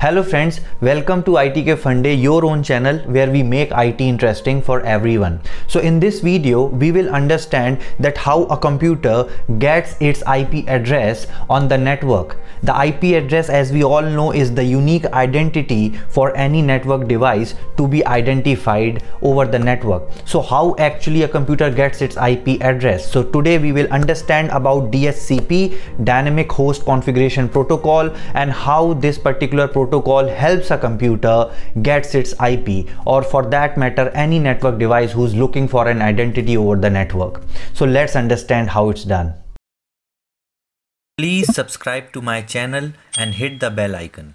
Hello friends, welcome to ITK Funday, your own channel where we make IT interesting for everyone. So in this video, we will understand that how a computer gets its IP address on the network. The IP address as we all know is the unique identity for any network device to be identified over the network. So how actually a computer gets its IP address. So today we will understand about DSCP, Dynamic Host Configuration Protocol and how this particular protocol protocol helps a computer gets its IP or for that matter any network device who's looking for an identity over the network. So let's understand how it's done. Please subscribe to my channel and hit the bell icon.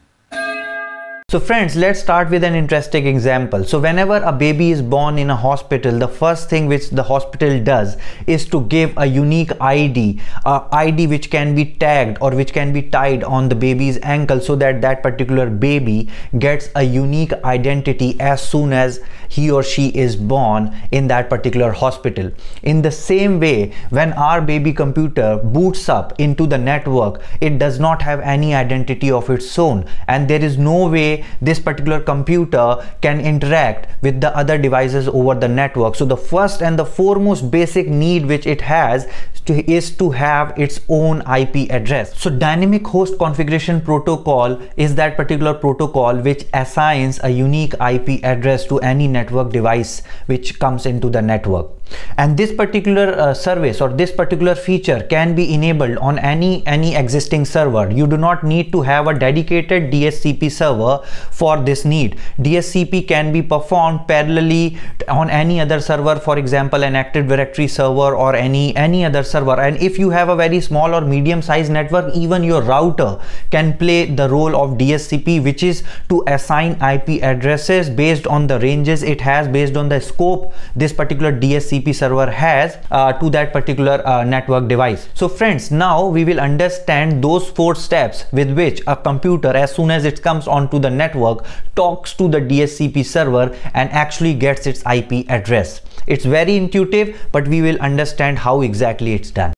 So friends, let's start with an interesting example. So whenever a baby is born in a hospital, the first thing which the hospital does is to give a unique ID, a ID which can be tagged or which can be tied on the baby's ankle so that that particular baby gets a unique identity as soon as he or she is born in that particular hospital. In the same way, when our baby computer boots up into the network, it does not have any identity of its own and there is no way this particular computer can interact with the other devices over the network so the first and the foremost basic need which it has to, is to have its own IP address so dynamic host configuration protocol is that particular protocol which assigns a unique IP address to any network device which comes into the network and this particular uh, service or this particular feature can be enabled on any any existing server you do not need to have a dedicated DSCP server for this need DSCP can be performed parallelly on any other server for example an Active Directory server or any any other server and if you have a very small or medium sized network even your router can play the role of DSCP which is to assign IP addresses based on the ranges it has based on the scope this particular DSCP TCP server has uh, to that particular uh, network device. So friends, now we will understand those four steps with which a computer as soon as it comes onto the network talks to the DSCP server and actually gets its IP address. It's very intuitive, but we will understand how exactly it's done.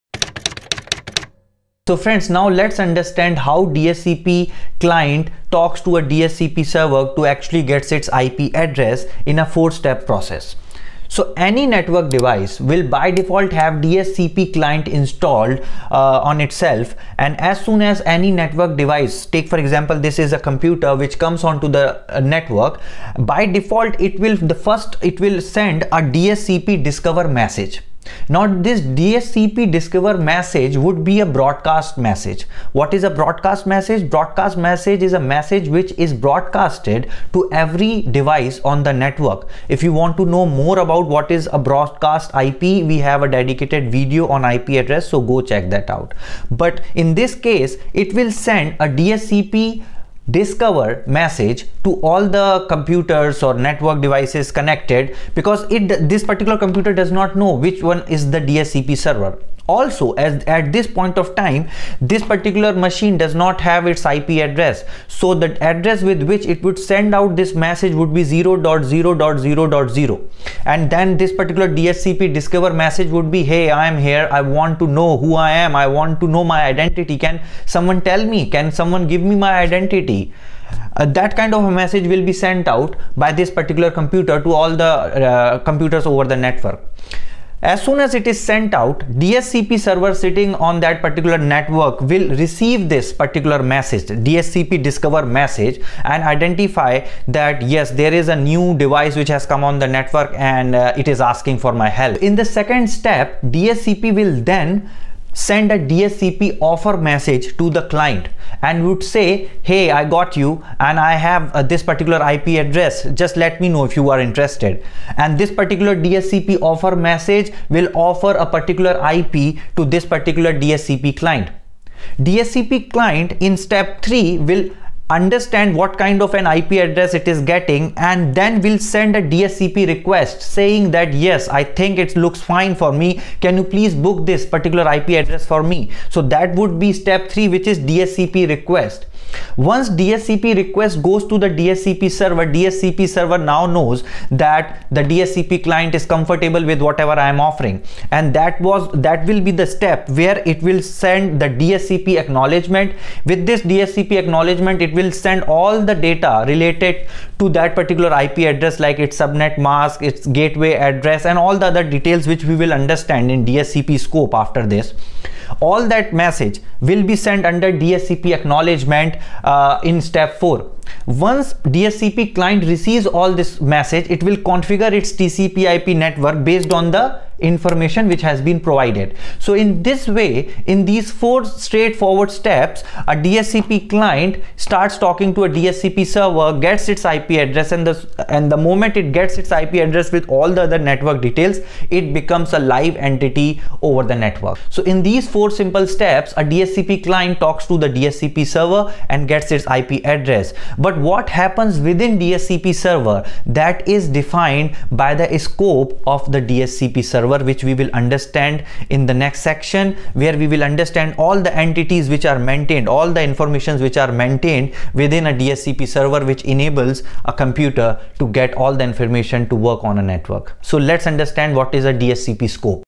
So friends, now let's understand how DSCP client talks to a DSCP server to actually gets its IP address in a four-step process. So any network device will by default have DSCP client installed uh, on itself. And as soon as any network device, take for example, this is a computer which comes onto the uh, network, by default, it will the first, it will send a DSCP discover message now this DSCP discover message would be a broadcast message. What is a broadcast message? Broadcast message is a message which is broadcasted to every device on the network. If you want to know more about what is a broadcast IP, we have a dedicated video on IP address. So go check that out. But in this case, it will send a DSCP discover message to all the computers or network devices connected because it this particular computer does not know which one is the DSCP server also as at this point of time this particular machine does not have its ip address so the address with which it would send out this message would be 0.0.0.0 and then this particular dhcp discover message would be hey i am here i want to know who i am i want to know my identity can someone tell me can someone give me my identity uh, that kind of a message will be sent out by this particular computer to all the uh, computers over the network as soon as it is sent out, DSCP server sitting on that particular network will receive this particular message, DSCP discover message and identify that yes, there is a new device which has come on the network and uh, it is asking for my help. In the second step, DSCP will then send a DSCP offer message to the client and would say, hey, I got you and I have uh, this particular IP address. Just let me know if you are interested. And this particular DSCP offer message will offer a particular IP to this particular DSCP client. DSCP client in step 3 will understand what kind of an IP address it is getting and then we'll send a DSCP request saying that yes I think it looks fine for me can you please book this particular IP address for me so that would be step 3 which is DSCP request once DSCP request goes to the DSCP server, DSCP server now knows that the DSCP client is comfortable with whatever I am offering. And that was that will be the step where it will send the DSCP acknowledgement. With this DSCP acknowledgement, it will send all the data related to that particular IP address like its subnet mask, its gateway address and all the other details which we will understand in DSCP scope after this all that message will be sent under DSCP acknowledgement uh, in step 4 once DSCP client receives all this message, it will configure its TCP IP network based on the information which has been provided. So in this way, in these four straightforward steps, a DSCP client starts talking to a DSCP server, gets its IP address and the, and the moment it gets its IP address with all the other network details, it becomes a live entity over the network. So in these four simple steps, a DSCP client talks to the DSCP server and gets its IP address but what happens within DSCP server that is defined by the scope of the DSCP server which we will understand in the next section where we will understand all the entities which are maintained all the informations which are maintained within a DSCP server which enables a computer to get all the information to work on a network. So let's understand what is a DSCP scope.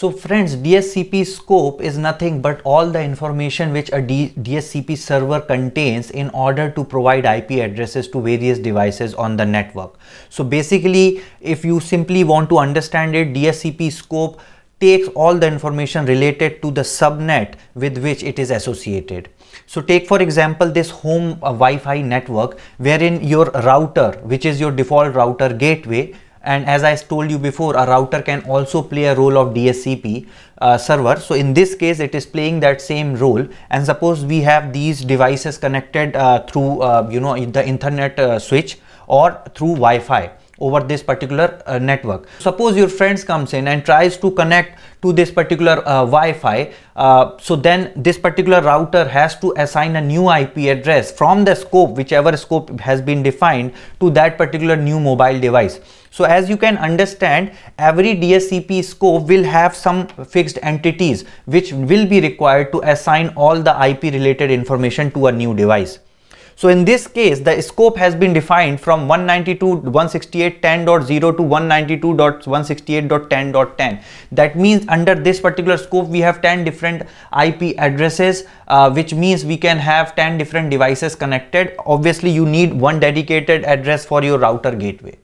So friends, DSCP scope is nothing but all the information which a D DSCP server contains in order to provide IP addresses to various devices on the network. So basically, if you simply want to understand it, DSCP scope takes all the information related to the subnet with which it is associated. So take for example this home uh, Wi-Fi network wherein your router which is your default router gateway and as I told you before a router can also play a role of DSCP uh, server so in this case it is playing that same role and suppose we have these devices connected uh, through uh, you know the internet uh, switch or through Wi-Fi over this particular uh, network. Suppose your friends comes in and tries to connect to this particular uh, Wi-Fi. so then this particular router has to assign a new IP address from the scope, whichever scope has been defined to that particular new mobile device. So as you can understand, every DSCP scope will have some fixed entities which will be required to assign all the IP related information to a new device. So in this case, the scope has been defined from 192.168.10.0 to 192.168.10.10. That means under this particular scope, we have 10 different IP addresses, uh, which means we can have 10 different devices connected. Obviously, you need one dedicated address for your router gateway.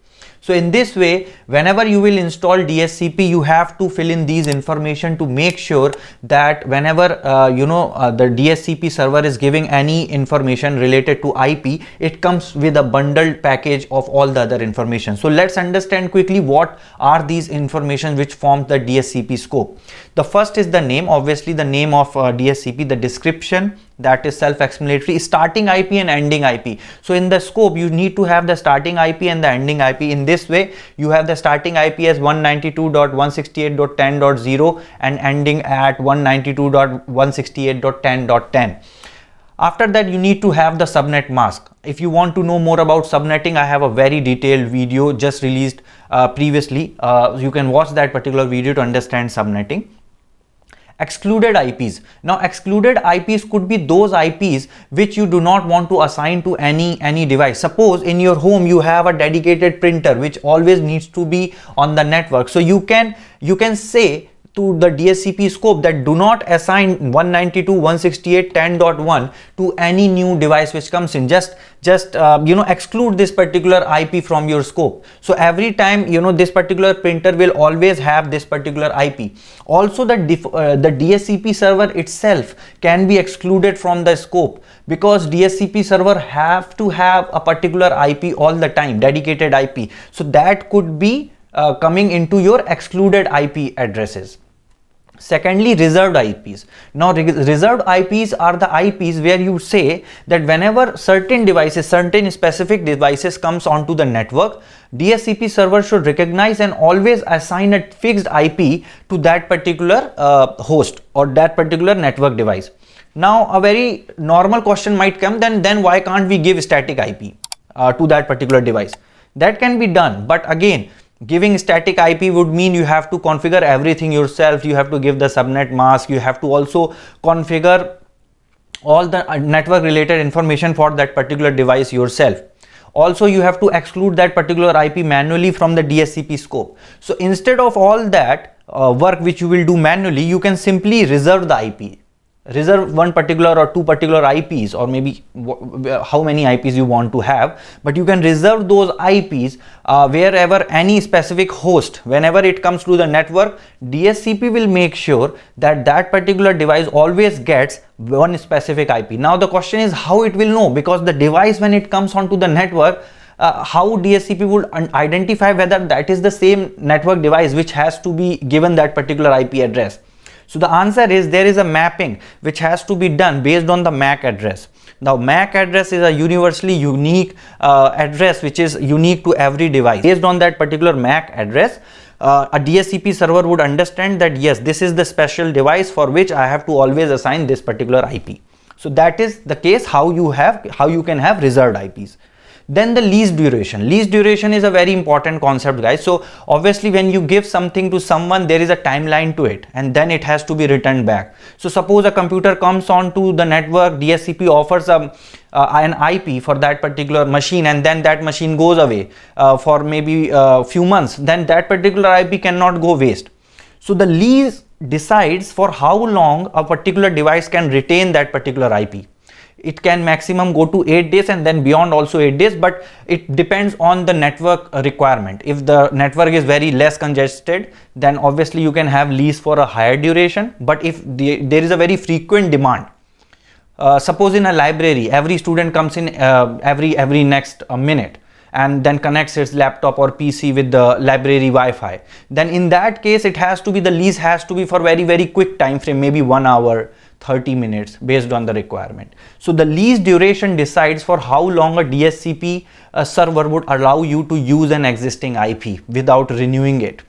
So in this way, whenever you will install DSCP, you have to fill in these information to make sure that whenever, uh, you know, uh, the DSCP server is giving any information related to IP, it comes with a bundled package of all the other information. So let's understand quickly what are these information which forms the DSCP scope. The first is the name, obviously the name of uh, DSCP, the description, that is self-explanatory starting IP and ending IP so in the scope you need to have the starting IP and the ending IP in this way you have the starting IP as 192.168.10.0 and ending at 192.168.10.10 after that you need to have the subnet mask if you want to know more about subnetting i have a very detailed video just released uh, previously uh, you can watch that particular video to understand subnetting excluded IPs. Now excluded IPs could be those IPs which you do not want to assign to any, any device. Suppose in your home you have a dedicated printer which always needs to be on the network. So you can, you can say to the DSCP scope that do not assign 192.168.10.1 to any new device which comes in. Just, just uh, you know, exclude this particular IP from your scope. So every time you know this particular printer will always have this particular IP. Also, the uh, the DSCP server itself can be excluded from the scope because DSCP server have to have a particular IP all the time, dedicated IP. So that could be uh, coming into your excluded IP addresses. Secondly, reserved IPs. Now, reserved IPs are the IPs where you say that whenever certain devices, certain specific devices comes onto the network, DSCP server should recognize and always assign a fixed IP to that particular uh, host or that particular network device. Now, a very normal question might come then, then why can't we give static IP uh, to that particular device? That can be done, but again, giving static IP would mean you have to configure everything yourself. You have to give the subnet mask. You have to also configure all the uh, network related information for that particular device yourself. Also, you have to exclude that particular IP manually from the DSCP scope. So instead of all that uh, work which you will do manually, you can simply reserve the IP reserve one particular or two particular IPs or maybe how many IPs you want to have but you can reserve those IPs uh, wherever any specific host whenever it comes to the network DSCP will make sure that that particular device always gets one specific IP now the question is how it will know because the device when it comes onto the network uh, how DSCP would identify whether that is the same network device which has to be given that particular IP address so the answer is there is a mapping which has to be done based on the MAC address. Now MAC address is a universally unique uh, address which is unique to every device. Based on that particular MAC address, uh, a DSCP server would understand that yes, this is the special device for which I have to always assign this particular IP. So that is the case how you have how you can have reserved IPs. Then the lease duration. Lease duration is a very important concept guys. So obviously when you give something to someone there is a timeline to it and then it has to be returned back. So suppose a computer comes onto the network DSCP offers a uh, an IP for that particular machine and then that machine goes away uh, for maybe a uh, few months then that particular IP cannot go waste. So the lease decides for how long a particular device can retain that particular IP it can maximum go to 8 days and then beyond also 8 days but it depends on the network requirement if the network is very less congested then obviously you can have lease for a higher duration but if the, there is a very frequent demand uh, suppose in a library every student comes in uh, every every next uh, minute and then connects its laptop or PC with the library Wi-Fi then in that case it has to be the lease has to be for very very quick time frame maybe one hour 30 minutes based on the requirement. So the lease duration decides for how long a DSCP uh, server would allow you to use an existing IP without renewing it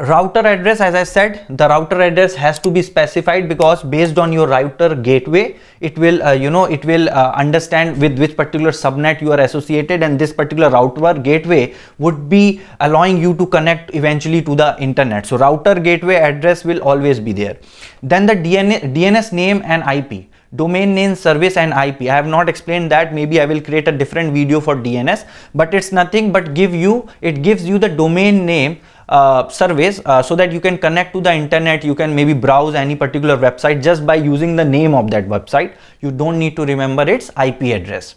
router address as i said the router address has to be specified because based on your router gateway it will uh, you know it will uh, understand with which particular subnet you are associated and this particular router gateway would be allowing you to connect eventually to the internet so router gateway address will always be there then the dns name and ip domain name service and IP. I have not explained that maybe I will create a different video for DNS but it's nothing but give you it gives you the domain name uh, surveys uh, so that you can connect to the internet you can maybe browse any particular website just by using the name of that website you don't need to remember its ip address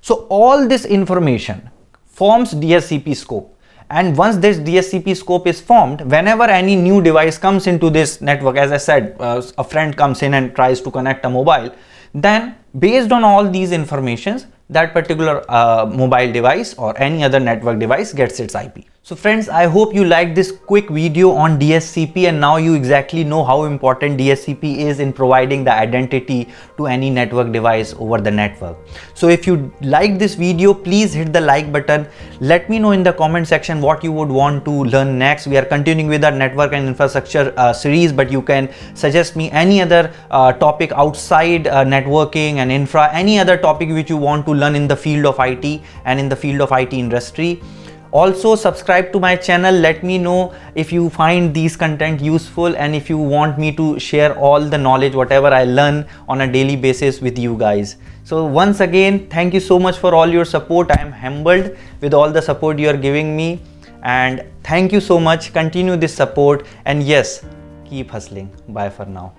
so all this information forms dscp scope and once this dscp scope is formed whenever any new device comes into this network as i said uh, a friend comes in and tries to connect a mobile then based on all these informations that particular uh, mobile device or any other network device gets its ip so friends, I hope you liked this quick video on DSCP and now you exactly know how important DSCP is in providing the identity to any network device over the network. So if you like this video, please hit the like button. Let me know in the comment section what you would want to learn next. We are continuing with our network and infrastructure uh, series, but you can suggest me any other uh, topic outside uh, networking and infra, any other topic which you want to learn in the field of IT and in the field of IT industry also subscribe to my channel let me know if you find these content useful and if you want me to share all the knowledge whatever i learn on a daily basis with you guys so once again thank you so much for all your support i am humbled with all the support you are giving me and thank you so much continue this support and yes keep hustling bye for now